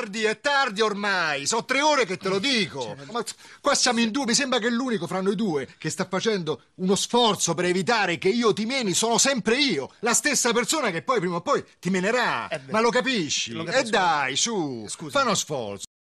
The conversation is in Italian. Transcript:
tardi, è tardi ormai. Sono tre ore che te lo mm. dico. Ma qua siamo in due. Mi sembra che l'unico fra noi due che sta facendo uno sforzo per evitare che io ti meni sono sempre io. La stessa persona che poi prima o poi ti menerà. Eh ma lo capisci? Lo e eh dai, su. Scusa. Fa uno sforzo.